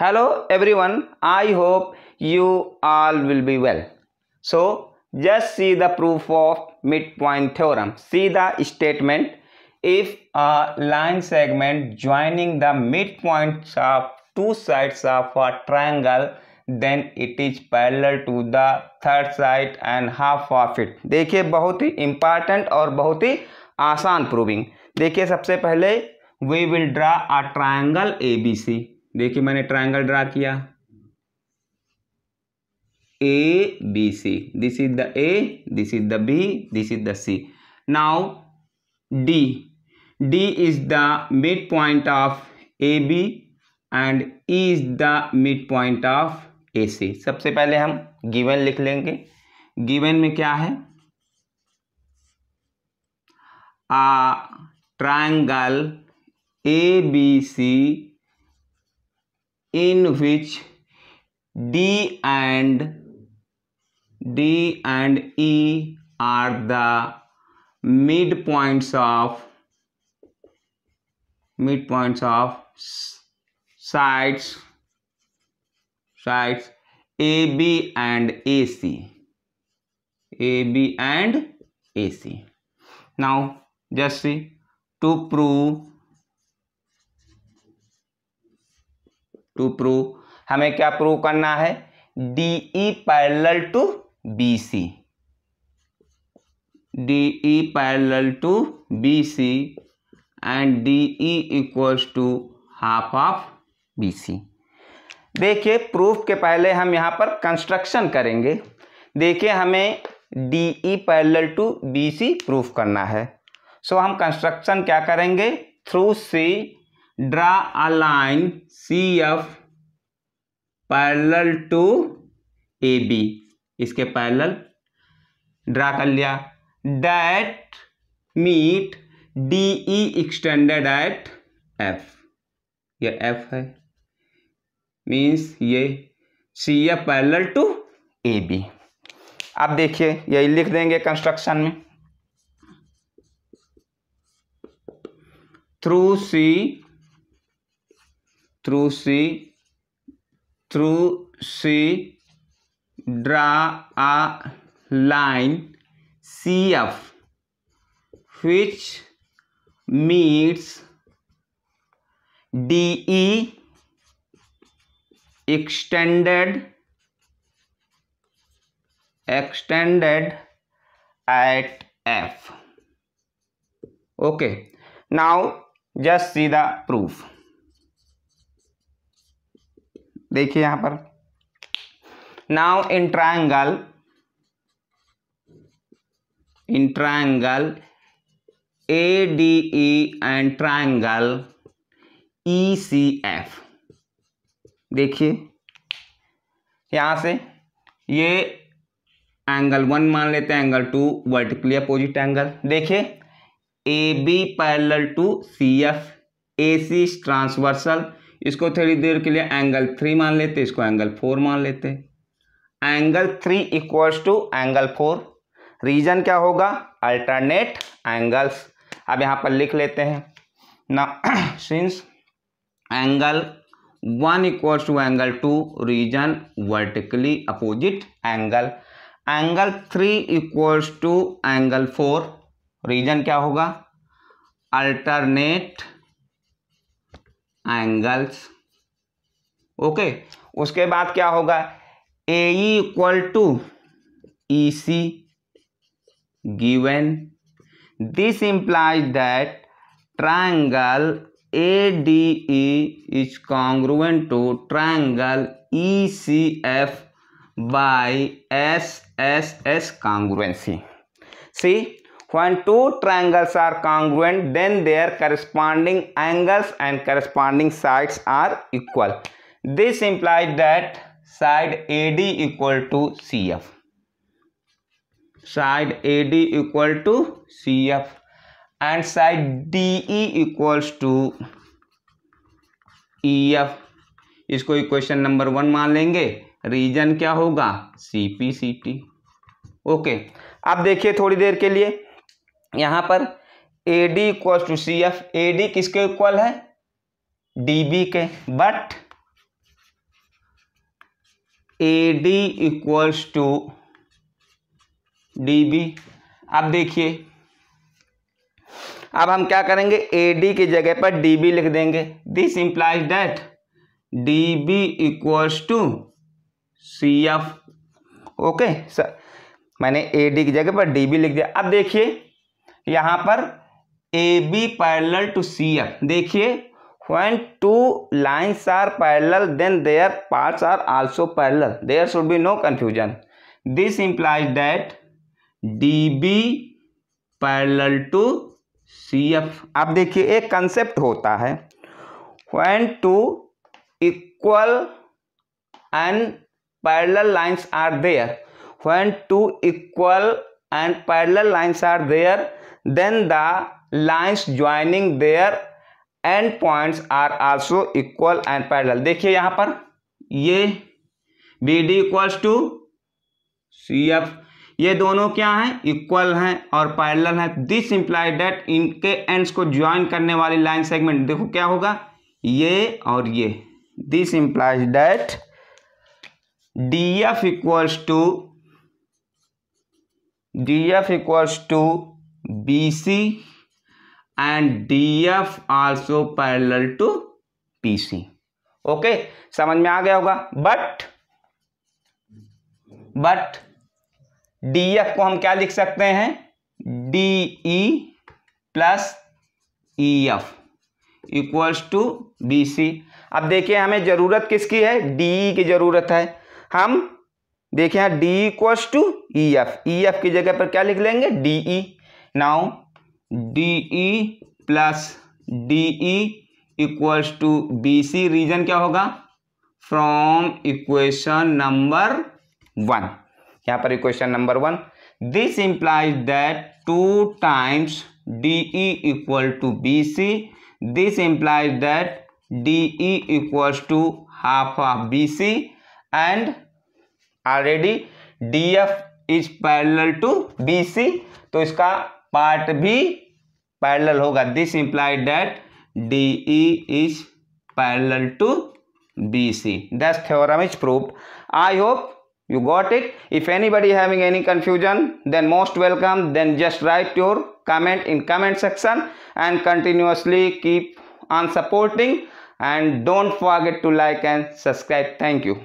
Hello everyone I hope you all will be well so just see the proof of mid point theorem see the statement if a line segment joining the mid point of two sides of a triangle then it is parallel to the third side and half of it देखिए बहुत ही important और बहुत ही आसान proving देखिए सबसे पहले we will draw a triangle A B C देखिए मैंने ट्राइंगल ड्रा किया A B C this is the A this is the B this is the C now D D is the mid point of A B and E is the mid point of A C सबसे पहले हम given लिख लेंगे given में क्या है a triangle A B C in which D and D and E are the midpoints of midpoints of sides sides AB and AC AB and AC now just see to prove to prove हमें क्या prove करना है D E parallel to B C D E parallel to B C and D E equals to half of B C देखिए proof के पहले हम यहाँ पर कंस्ट्रक्शन करेंगे देखिए हमें D E parallel to B C proof करना है सो so, हम कंस्ट्रक्शन क्या करेंगे through C draw a line C F parallel to A B इसके पैरल ड्रा कर लिया that meet D E extended at F ये एफ है मीन्स ये C F parallel to A B अब देखिए यही लिख देंगे कंस्ट्रक्शन में through C through C through C draw a line C F which meets D E extended extended at F okay now just see the proof देखिए यहां पर now in triangle in triangle A D E and triangle E C F देखिए यहां से ये angle one मान लेते हैं angle two vertically opposite angle देखिए A B parallel to C F A C transversal इसको थोड़ी देर के लिए एंगल थ्री मान लेते इसको एंगल फोर मान लेते angle three equals to angle four reason क्या होगा अल्टरनेट एंगल्स अब यहाँ पर लिख लेते हैं ना since angle one equals to angle two reason vertically opposite angle angle three equals to angle four reason क्या होगा अल्टरनेट एंगल्स ओके उसके बाद क्या होगा A equal to E C given this implies that triangle A D E is congruent to triangle E C F by S S S congruency see When two triangles are congruent, then their corresponding angles and corresponding sides are equal. This implies that side AD equal to CF. Side AD equal to CF and side DE equals to EF. इसको equation number one मान लेंगे reason क्या होगा C P C T okay अब देखिए थोड़ी देर के लिए यहाँ पर A D equal to C F A D किसके इक्वल है डी बी के but A D equals to D B अब देखिए अब हम क्या करेंगे ए डी की जगह पर डी बी लिख देंगे this implies that D B equals to C F okay sir मैंने ए डी की जगह पर डी बी लिख दिया अब देखिए यहाँ पर A B parallel to C F देखिए when two lines are parallel then their parts are also parallel there should be no confusion this implies that db parallel to cf अब देखिए एक कंसेप्ट होता है when two equal and parallel lines are there when two equal and parallel lines are there then the lines joining their end points are also equal and parallel देखिए यहां पर ये B D equals to C F ये दोनों क्या हैं equal हैं और पैरेलल हैं दिस इंप्लाई डेट इनके एंड्स को ज्वाइन करने वाली लाइन सेगमेंट देखो क्या होगा ये और ये this implies that D F equals to D F equals to BC and DF also parallel to PC. Okay okay, समझ में आ गया होगा बट बट DF को हम क्या लिख सकते हैं DE plus E F equals to B C अब देखिए हमें ज़रूरत किसकी है DE की ज़रूरत है हम देखिए यहाँ D equals to E F E F की जगह पर क्या लिख लेंगे DE. E now D E plus D E equals to B C reason क्या होगा फ्रॉम इक्वेशन नंबर वन यहाँ पर equation number one this implies that two times D E equal to B C this implies that D E equals to half of B C and already D F is parallel to B C तो इसका part भी parallel होगा this implied that D E is parallel to B C this theorem is proof I hope you got it if anybody having any confusion then most welcome then just write your comment in comment section and continuously keep on supporting and don't forget to like and subscribe thank you